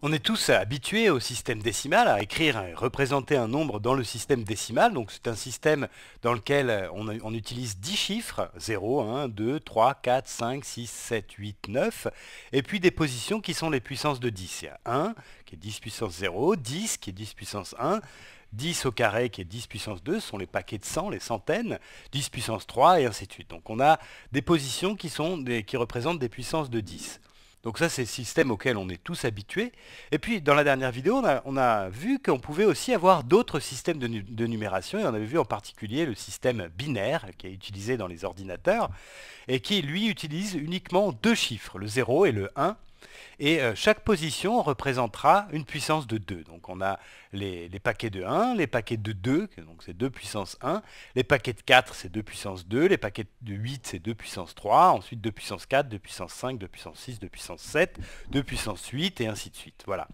On est tous habitués au système décimal, à écrire et représenter un nombre dans le système décimal. Donc c'est un système dans lequel euh, on, utilise 10 chiffres, 0, 1, 2, 3, 4, 5, 6, 7, 8, 9, et puis des positions qui sont les puissances de 10. Il y a 1 qui est 10 puissance 0, 10 qui est 10 puissance 1, 10 au carré qui est 10 puissance 2, ce sont les paquets de 100, les centaines, 10 puissance 3 et ainsi de suite. Donc on a des positions qui, sont qui représentent des puissances de 10. Donc ça, c'est le système auquel on est tous habitués. Et puis, dans la dernière vidéo, on a, vu qu'on pouvait aussi avoir d'autres systèmes de, de, numération, et on avait vu en particulier le système binaire, qui est utilisé dans les ordinateurs, et qui, lui, utilise uniquement deux chiffres, le 0 et le 1, et euh, chaque position représentera une puissance de 2. Donc on a les, paquets de 1, les paquets de 2, donc c'est 2 puissance 1, les paquets de 4, c'est 2 puissance 2, les paquets de 8, c'est 2 puissance 3, ensuite 2 puissance 4, 2 puissance 5, 2 puissance 6, 2 puissance 7, 2 puissance 8, et ainsi de suite. Voilà.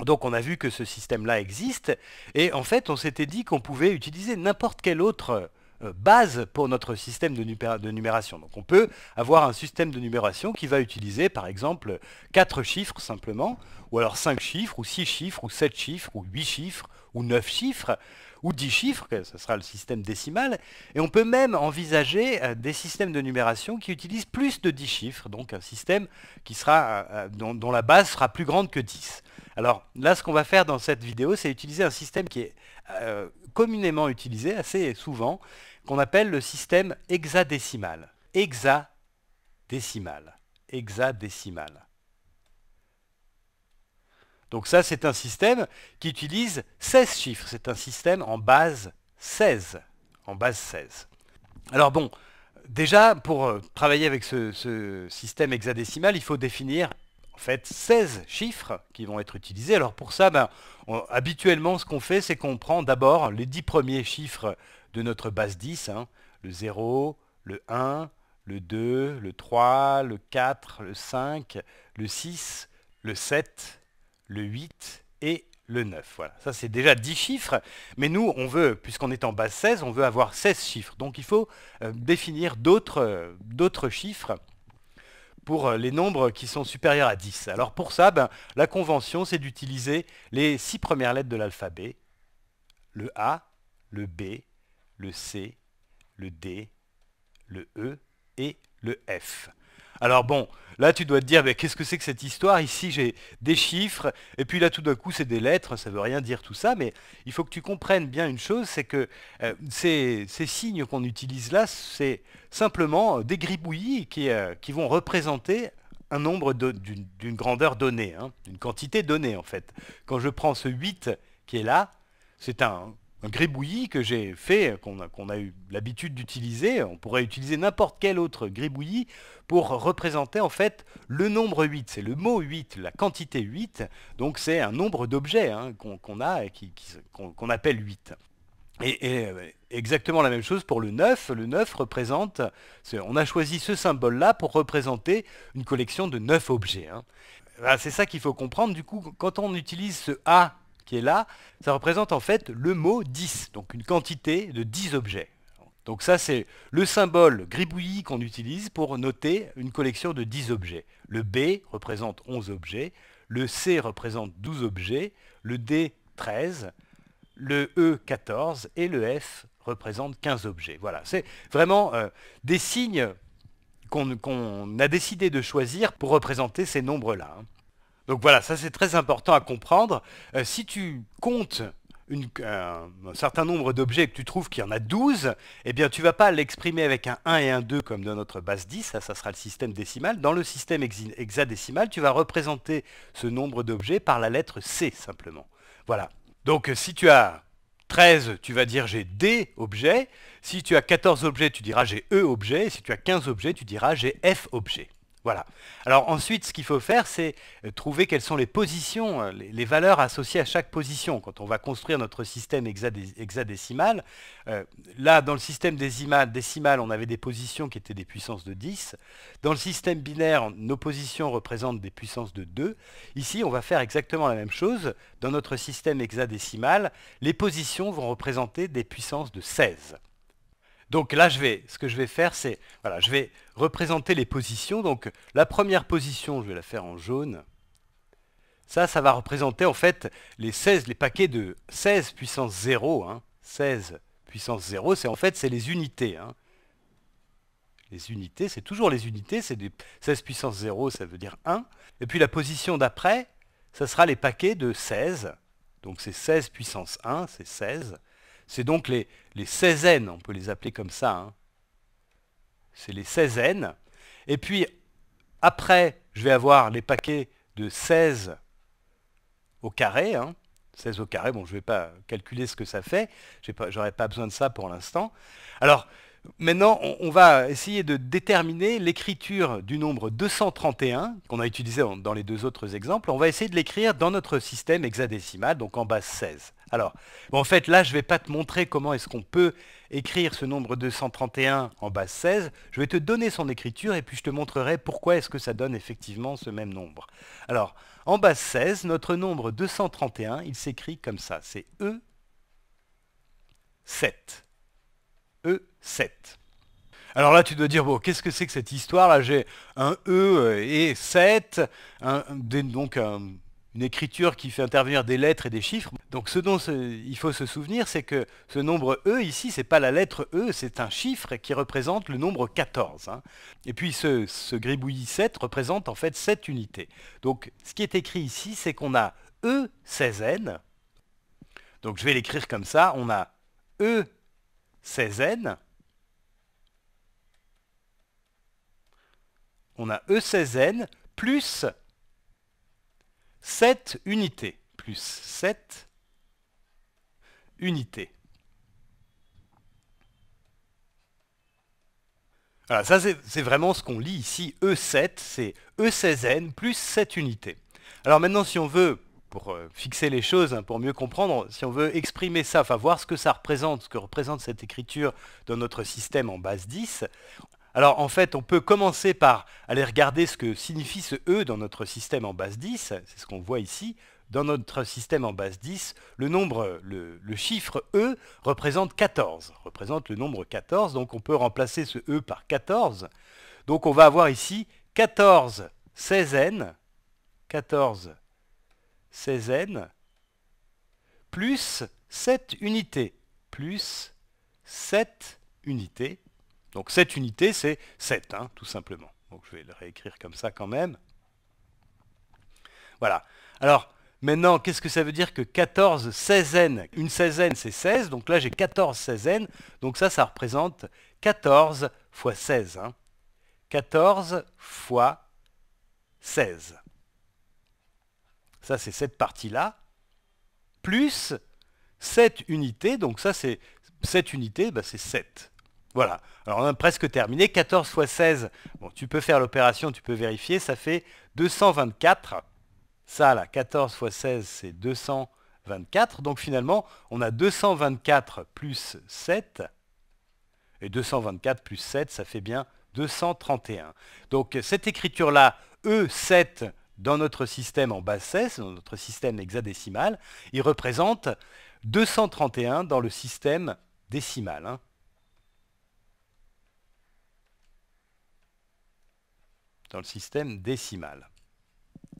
Donc on a vu que ce système-là existe, et en fait on s'était dit qu'on pouvait utiliser n'importe quel autre euh, base pour notre système de, numération. Donc on peut avoir un système de numération qui va utiliser par exemple 4 chiffres simplement, ou alors 5 chiffres, ou 6 chiffres, ou 7 chiffres, ou 8 chiffres, ou 9 chiffres, ou 10 chiffres, ce sera le système décimal, et on peut même envisager euh, des systèmes de numération qui utilisent plus de 10 chiffres, donc un système euh, dont, dont la base sera plus grande que 10. Alors là, ce qu'on va faire dans cette vidéo, c'est utiliser un système qui est euh, communément utilisé, assez souvent, qu'on appelle le système hexadécimal. Hexadécimal. Hexadécimal. Donc ça, c'est un système qui utilise 16 chiffres. C'est un système en base 16. En base 16. Alors bon, déjà, pour euh, travailler avec ce système hexadécimal, il faut définir fait 16 chiffres qui vont être utilisés. Alors pour ça, ben, habituellement, ce qu'on fait, c'est qu'on prend d'abord les 10 premiers chiffres de notre base 10, hein. le 0, le 1, le 2, le 3, le 4, le 5, le 6, le 7, le 8 et le 9. Voilà, ça c'est déjà 10 chiffres, mais nous, on veut, puisqu'on est en base 16, on veut avoir 16 chiffres. Donc il faut euh, définir d'autres euh, chiffres pour euh, les nombres qui sont supérieurs à 10. Alors pour ça, ben, la convention, c'est d'utiliser les six premières lettres de l'alphabet, le A, le B, le C, le D, le E et le F. Alors bon, Là, tu dois te dire, mais qu'est-ce que c'est que cette histoire Ici, j'ai des chiffres, et puis là, tout d'un coup, c'est des lettres, ça veut rien dire tout ça, mais il faut que tu comprennes bien une chose, c'est que euh, ces, signes qu'on utilise là, c'est simplement euh, des gribouillis euh, qui, vont représenter un nombre d'une grandeur donnée, d'une hein, quantité donnée en fait. Quand je prends ce 8 qui est là, c'est un un gribouillis que j'ai fait, qu'on a, eu l'habitude d'utiliser. On pourrait utiliser n'importe quel autre gribouillis pour représenter en fait le nombre 8. C'est le mot 8, la quantité 8. Donc c'est un nombre d'objets hein, qu'on, appelle 8. Et, euh, exactement la même chose pour le 9. Le 9 représente, on a choisi ce symbole-là pour représenter une collection de 9 objets. Hein. Ah, c'est ça qu'il faut comprendre. Du coup, quand on utilise ce A qui est là, ça représente en fait le mot 10, donc une quantité de 10 objets. Donc ça, c'est le symbole gribouillis qu'on utilise pour noter une collection de 10 objets. Le B représente 11 objets, le C représente 12 objets, le D 13, le E 14 et le F représente 15 objets. Voilà, c'est vraiment euh, des signes qu'on a décidé de choisir pour représenter ces nombres-là. Hein. Donc voilà, ça c'est très important à comprendre. Euh, si tu comptes un certain nombre d'objets et que tu trouves qu'il y en a 12, eh bien tu vas pas l'exprimer avec un 1 et un 2 comme dans notre base 10, ça, ça sera le système décimal. Dans le système hexadécimal, tu vas représenter ce nombre d'objets par la lettre C simplement. Voilà. Donc euh, si tu as 13, tu vas dire j'ai D objets. Si tu as 14 objets, tu diras j'ai E objets. Si tu as 15 objets, tu diras j'ai F objets. Voilà. Alors ensuite, ce qu'il faut faire, c'est euh, trouver quelles sont les positions, euh, les valeurs associées à chaque position. Quand on va construire notre système hexadécimal, euh, là, dans le système décimal, on avait des positions qui étaient des puissances de 10. Dans le système binaire, nos positions représentent des puissances de 2. Ici, on va faire exactement la même chose. Dans notre système hexadécimal, les positions vont représenter des puissances de 16. Donc là, je vais, ce que je vais faire, c'est, voilà, je vais représenter les positions. Donc la première position, je vais la faire en jaune. Ça, ça va représenter en fait les 16, les paquets de 16 puissance 0. 16 hein. puissance 0, c'est en fait c'est les unités. Hein. Les unités, c'est toujours les unités, c'est des 16 puissance 0, ça veut dire 1. Et puis la position d'après, ça sera les paquets de 16. Donc c'est 16 puissance 1, c'est 16. C'est donc les, 16 n, on peut les appeler comme ça. Hein. C'est les n. Et puis, après, je vais avoir les paquets de 16 au carré. 16 hein. au carré, bon, je ne vais pas calculer ce que ça fait. Je n'aurai pas besoin de ça pour l'instant. Alors, Maintenant, on, va essayer de déterminer l'écriture du nombre 231 qu'on a utilisé dans les deux autres exemples. On va essayer de l'écrire dans notre système hexadécimal, donc en base 16. Alors, en fait, là, je ne vais pas te montrer comment est-ce qu'on peut écrire ce nombre 231 en base 16. Je vais te donner son écriture et puis je te montrerai pourquoi est-ce que ça donne effectivement ce même nombre. Alors, en base 16, notre nombre 231, il s'écrit comme ça. C'est E7. E7. Alors là, tu dois dire, bon, qu'est-ce que c'est que cette histoire Là, j'ai un E et 7, donc un une écriture qui fait intervenir des lettres et des chiffres. Donc ce dont il faut se souvenir, c'est que ce nombre E ici, ce n'est pas la lettre E, c'est un chiffre qui représente le nombre 14. Hein. Et puis ce, ce, gribouillis 7 représente en fait 7 unités. Donc ce qui est écrit ici, c'est qu'on a E 16N. Donc je vais l'écrire comme ça, on a E 16N. On a E 16N plus 7 unités plus 7 unités. Alors ça c'est vraiment ce qu'on lit ici, E7, c'est E16N plus 7 unités. Alors maintenant si on veut, pour euh, fixer les choses, hein, pour mieux comprendre, si on veut exprimer ça, enfin voir ce que ça représente, ce que représente cette écriture dans notre système en base 10, alors en fait, on peut commencer par aller regarder ce que signifie ce E dans notre système en base 10, c'est ce qu'on voit ici. Dans notre système en base 10, le, chiffre E représente 14, représente le nombre 14, donc on peut remplacer ce E par 14. Donc on va avoir ici 14 16n, 14 16n, plus 7 unités, plus 7 unités donc cette unité, c'est 7, hein, tout simplement. Donc je vais le réécrire comme ça quand même. Voilà. Alors, maintenant, qu'est-ce que ça veut dire que 14 16n Une 16n, c'est 16, donc là j'ai 14 16n, donc ça, ça représente 14 fois 16. 14 hein. fois 16. Ça, c'est cette partie-là, plus 7 unités, donc ça, c'est 7 unités, bah, c'est 7. Voilà. Alors on a presque terminé. 14 fois 16. tu peux faire l'opération, tu peux vérifier. Ça fait 224. Ça, là, 14 fois 16, c'est 224. Donc finalement, on a 224 plus 7. Et 224 plus 7, ça fait bien 231. Donc cette écriture-là, E7, dans notre système en base 16, dans notre système hexadécimal, il représente 231 dans le système décimal. Hein. dans le système décimal.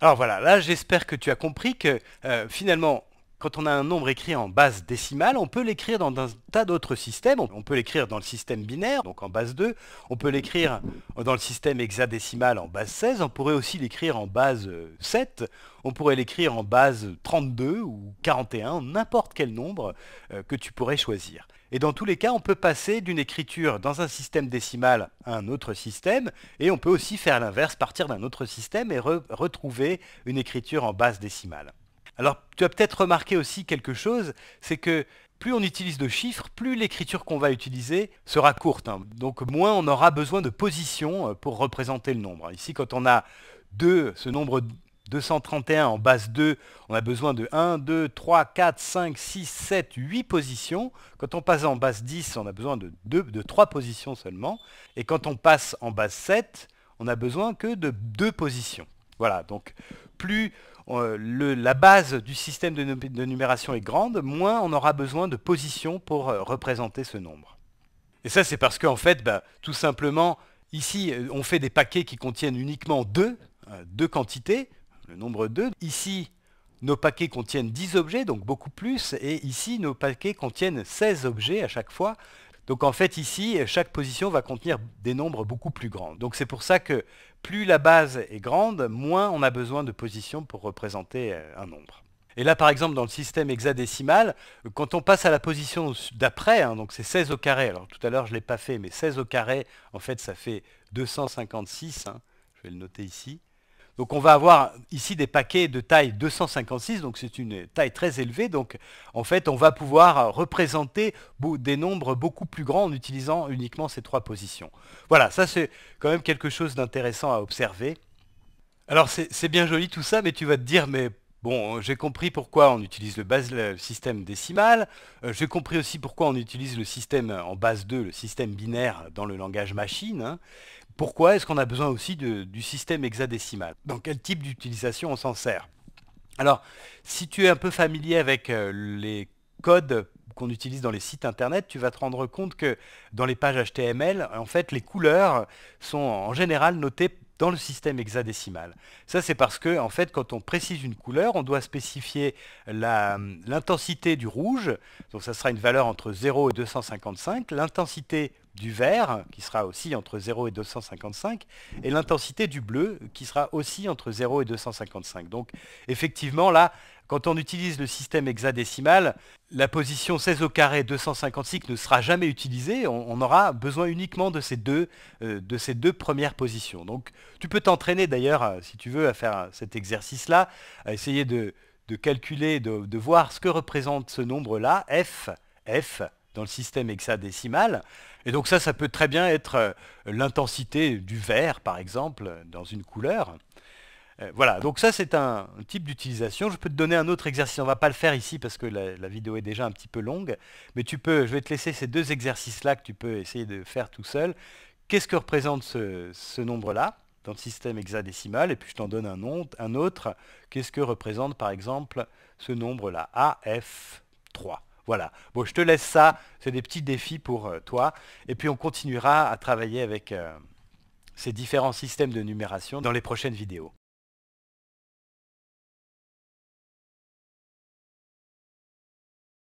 Alors voilà, là j'espère que tu as compris que euh, finalement quand on a un nombre écrit en base décimale, on peut l'écrire dans un tas d'autres systèmes. On peut l'écrire dans le système binaire, donc en base 2. On peut l'écrire dans le système hexadécimal en base 16. On pourrait aussi l'écrire en base 7. Euh, on pourrait l'écrire en base 32 ou 41, n'importe quel nombre euh, que tu pourrais choisir. Et dans tous les cas, on peut passer d'une écriture dans un système décimal à un autre système, et on peut aussi faire l'inverse, partir d'un autre système et retrouver une écriture en base décimale. Alors, tu as peut-être remarqué aussi quelque chose, c'est que plus on utilise de chiffres, plus l'écriture qu'on va utiliser sera courte. Hein. Donc moins on aura besoin de positions euh, pour représenter le nombre. Ici, quand on a 2, ce nombre 231 en base 2, on a besoin de 1, 2, 3, 4, 5, 6, 7, 8 positions. Quand on passe en base 10, on a besoin de, de 3 positions seulement. Et quand on passe en base 7, on a besoin que de 2 positions. Voilà, donc plus euh, la base du système de, numération est grande, moins on aura besoin de positions pour euh, représenter ce nombre. Et ça, c'est parce qu'en fait, bah, tout simplement, ici, euh, on fait des paquets qui contiennent uniquement deux, deux quantités, le nombre 2. Ici, nos paquets contiennent 10 objets, donc beaucoup plus, et ici, nos paquets contiennent 16 objets à chaque fois, donc en fait ici, chaque position va contenir des nombres beaucoup plus grands. Donc c'est pour ça que plus la base est grande, moins on a besoin de positions pour représenter euh, un nombre. Et là, par exemple, dans le système hexadécimal, quand on passe à la position d'après, hein, donc c'est 16 au carré, alors tout à l'heure je ne l'ai pas fait, mais 16 au carré, en fait, ça fait 256, hein. je vais le noter ici, donc on va avoir ici des paquets de taille 256, donc c'est une taille très élevée. Donc en fait, on va pouvoir représenter des nombres beaucoup plus grands en utilisant uniquement ces trois positions. Voilà, ça c'est quand même quelque chose d'intéressant à observer. Alors c'est bien joli tout ça, mais tu vas te dire, mais Bon, euh, j'ai compris pourquoi on utilise le, système décimal. Euh, j'ai compris aussi pourquoi on utilise le système euh, en base 2, le système binaire dans le langage machine. Hein. Pourquoi est-ce qu'on a besoin aussi du système hexadécimal Dans quel type d'utilisation on s'en sert Alors, si tu es un peu familier avec les codes qu'on utilise dans les sites internet, tu vas te rendre compte que dans les pages HTML, en fait, les couleurs sont en général notées dans le système hexadécimal. Ça, c'est parce que, en fait, quand on précise une couleur, on doit spécifier l'intensité du rouge, donc ça sera une valeur entre 0 et 255, l'intensité du vert, qui sera aussi entre 0 et 255, et l'intensité du bleu, qui sera aussi entre 0 et 255. Donc effectivement, là, quand on utilise le système hexadécimal, la position 16 au carré 256 ne sera jamais utilisée, on, aura besoin uniquement de ces, deux, euh, de ces deux premières positions. Donc tu peux t'entraîner d'ailleurs, euh, si tu veux, à faire euh, cet exercice-là, à essayer de, de calculer, de, de voir ce que représente ce nombre-là, f, f, dans le système hexadécimal. Et donc ça, ça peut très bien être euh, l'intensité du vert, par exemple, dans une couleur. Euh, voilà, donc ça c'est un, type d'utilisation. Je peux te donner un autre exercice, on ne va pas le faire ici parce que la, vidéo est déjà un petit peu longue, mais tu peux, je vais te laisser ces deux exercices-là que tu peux essayer de faire tout seul. Qu'est-ce que représente ce, nombre-là dans le système hexadécimal Et puis je t'en donne un autre. Qu'est-ce que représente par exemple ce nombre-là AF3 voilà. Bon, je te laisse ça. C'est des petits défis pour euh, toi. Et puis on continuera à travailler avec euh, ces différents systèmes de numération dans les prochaines vidéos.